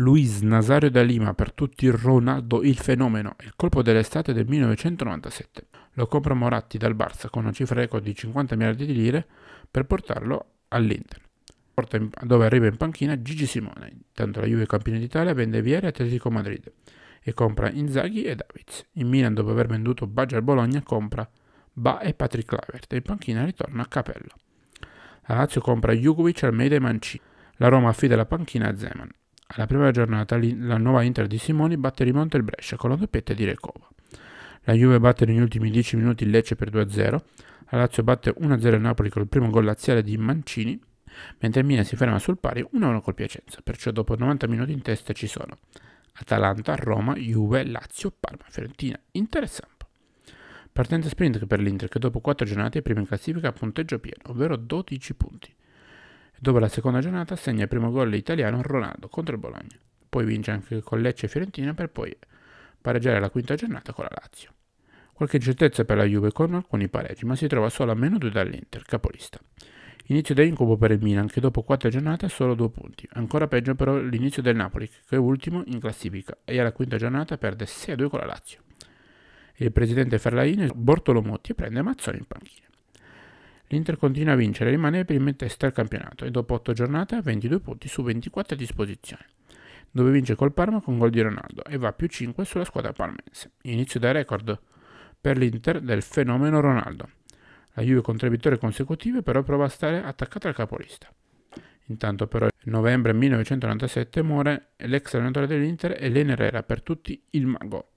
Luis Nazario da Lima per tutti Ronaldo il fenomeno, il colpo dell'estate del 1997. Lo compra Moratti dal Barça con una cifra record di 50 miliardi di lire per portarlo all'Inter. In, dove arriva in panchina Gigi Simone, intanto la Juve campione d'Italia vende Vieri e Atletico Madrid e compra Inzaghi e Davids. In Milan dopo aver venduto Baggia al Bologna compra Ba e Patrick Lavert e in panchina ritorna a Capello. La Lazio compra Jugovic, Almeida e Mancini. La Roma affida la panchina a Zeman. Alla prima giornata la nuova Inter di Simoni batte rimonto il Brescia con la doppietta di Recova. La Juve batte negli ultimi 10 minuti il Lecce per 2-0, la Lazio batte 1-0 il Napoli col primo gol laziale di Mancini, mentre Mina si ferma sul pari 1-1 col Piacenza, perciò dopo 90 minuti in testa ci sono Atalanta, Roma, Juve, Lazio, Parma, Fiorentina, Inter e Samp. Partenza sprint per l'Inter che dopo 4 giornate è prima in classifica a punteggio pieno, ovvero 12 punti. Dopo la seconda giornata segna il primo gol italiano Ronaldo contro il Bologna. Poi vince anche con Lecce e Fiorentina per poi pareggiare la quinta giornata con la Lazio. Qualche certezza per la Juve con alcuni pareggi, ma si trova solo a meno 2 dall'Inter, capolista. Inizio da incubo per il Milan, che dopo 4 giornate ha solo 2 punti. Ancora peggio però l'inizio del Napoli, che è ultimo in classifica e alla quinta giornata perde 6-2 con la Lazio. Il presidente Ferlaino Ferlaini Bortolomotti prende Mazzoni in panchina. L'Inter continua a vincere, rimane prima in testa al campionato e dopo 8 giornate ha 22 punti su 24 a disposizione, dove vince col Parma con gol di Ronaldo e va più 5 sulla squadra parmense. Inizio da record per l'Inter del fenomeno Ronaldo. La Juve con tre vittorie consecutive però prova a stare attaccata al capolista. Intanto però nel novembre 1997 muore l'ex allenatore dell'Inter Elena Herrera per tutti il mago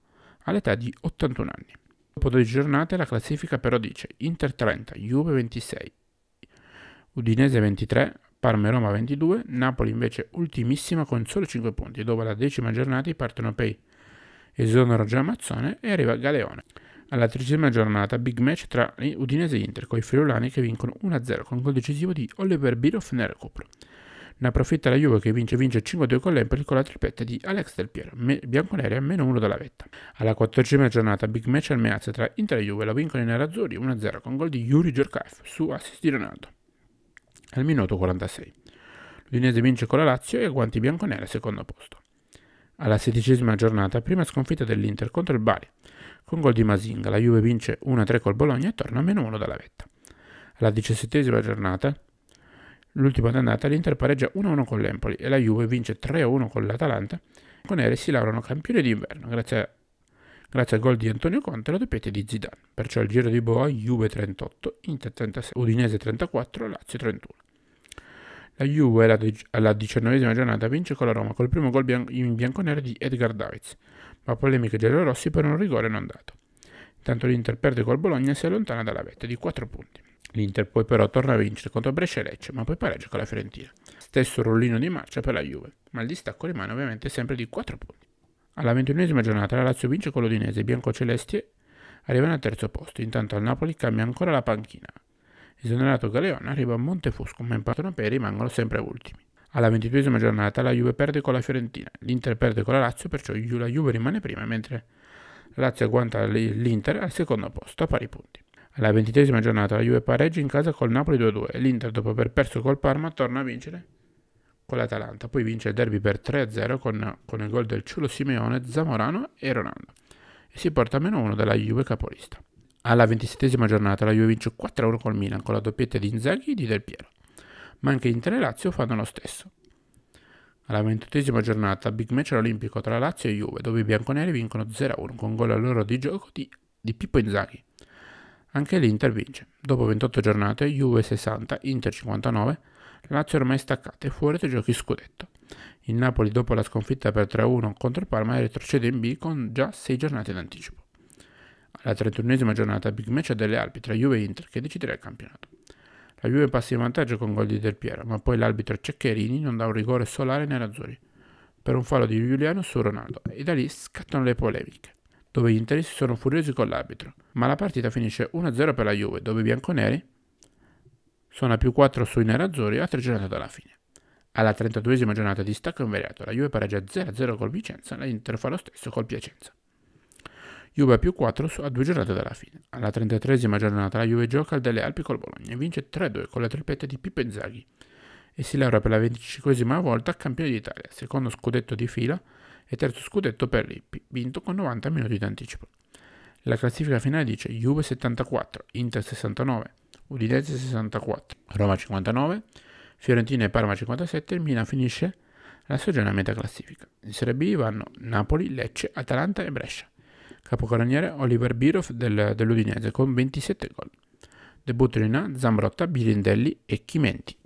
all'età di 81 anni. Dopo due giornate la classifica però dice Inter 30, Juve 26, Udinese 23, Parma e Roma 22, Napoli invece ultimissima con solo 5 punti, dove alla decima giornata i partenopei esonero già Mazzone e arriva Galeone. Alla tredicesima giornata big match tra Udinese e Inter con i friulani che vincono 1-0 con gol decisivo di Oliver Biroff nel recupero. Ne approfitta la Juve che vince vince 5-2 con l'Empoli con la tripletta di Alex Del Piero, me- bianconeri a meno 1 dalla vetta. Alla quattordicesima giornata big match al Meazza tra Inter e Juve la vincono i nerazzurri 1-0 con gol di Yuri Gerkaif su assist di Ronaldo. Al minuto 46. L'Udinese vince con la Lazio e guanti i bianconeri al secondo posto. Alla sedicesima giornata, prima sconfitta dell'Inter contro il Bari, con gol di Masinga, la Juve vince 1-3 col Bologna e torna a meno 1 dalla vetta. Alla diciassettesima giornata, L'ultima andata l'Inter pareggia 1-1 con l'Empoli e la Juve vince 3-1 con l'Atalanta. Con Eri si laurano campioni d'inverno grazie, a, grazie al gol di Antonio Conte e alla doppietta di Zidane. Perciò il giro di Boa Juve 38, Inter 36, Udinese 34, Lazio 31. La Juve alla, diciannovesima giornata vince con la Roma col primo gol bian- in bianconero di Edgar Davids, ma polemiche giallo-rossi per un rigore non dato. Intanto l'Inter perde col Bologna e si allontana dalla vetta di 4 punti. L'Inter poi però torna a vincere contro Brescia e Lecce, ma poi pareggia con la Fiorentina. Stesso rollino di marcia per la Juve, ma il distacco rimane ovviamente sempre di 4 punti. Alla ventunesima giornata la Lazio vince con l'Odinese e i biancocelesti arrivano al terzo posto, intanto al Napoli cambia ancora la panchina. Esonerato Galeone arriva a Montefusco, ma in Patronapei rimangono sempre ultimi. Alla ventiduesima giornata la Juve perde con la Fiorentina, l'Inter perde con la Lazio, perciò la Juve rimane prima, mentre la Lazio agguanta l'Inter al secondo posto a pari punti. Alla ventitesima giornata la Juve pareggia in casa col Napoli 2-2 l'Inter dopo aver perso col Parma torna a vincere con l'Atalanta. Poi vince il derby per 3-0 con, con il gol del Ciulo Simeone, Zamorano e Ronaldo e si porta a meno 1 dalla Juve capolista. Alla ventisettesima giornata la Juve vince 4-1 col Milan con la doppietta di Inzaghi e di Del Piero, ma anche Inter e Lazio fanno lo stesso. Alla ventottesima giornata big match all'Olimpico tra Lazio e Juve dove i bianconeri vincono 0-1 con gol al loro di gioco di, di Pippo Inzaghi. Anche l'Inter vince. Dopo 28 giornate, Juve 60, Inter 59, Lazio ormai staccate fuori dai giochi scudetto. Il Napoli dopo la sconfitta per 3-1 contro il Parma retrocede in B con già 6 giornate d'anticipo. Alla 31esima giornata big match delle Alpi tra Juve e Inter che deciderà il campionato. La Juve passa in vantaggio con gol di Del Piero, ma poi l'arbitro Ceccherini non dà un rigore solare ai nerazzurri per un fallo di Giuliano su Ronaldo e da lì scattano le polemiche dove gli interessi sono furiosi con l'arbitro, ma la partita finisce 1-0 per la Juve, dove i bianconeri sono a più 4 sui nerazzurri a 3 giornate dalla fine. Alla 32esima giornata di stacco invariato, la Juve pareggia 0-0 col Vicenza, la Inter fa lo stesso col Piacenza. Juve a più 4 a due giornate dalla fine. Alla 33esima giornata la Juve gioca al Delle Alpi col Bologna e vince 3-2 con la tripletta di Pippe Zaghi e si laurea per la 25esima volta campione d'Italia, secondo scudetto di fila e terzo scudetto per Lippi, vinto con 90 minuti di anticipo. La classifica finale dice Juve 74, Inter 69, Udinese 64, Roma 59, Fiorentina e Parma 57 e Milan finisce la stagione a metà classifica. In Serie B vanno Napoli, Lecce, Atalanta e Brescia. Capocannoniere Oliver Biroff del, dell'Udinese con 27 gol. Debutto in A Zambrotta, Birindelli e Chimenti.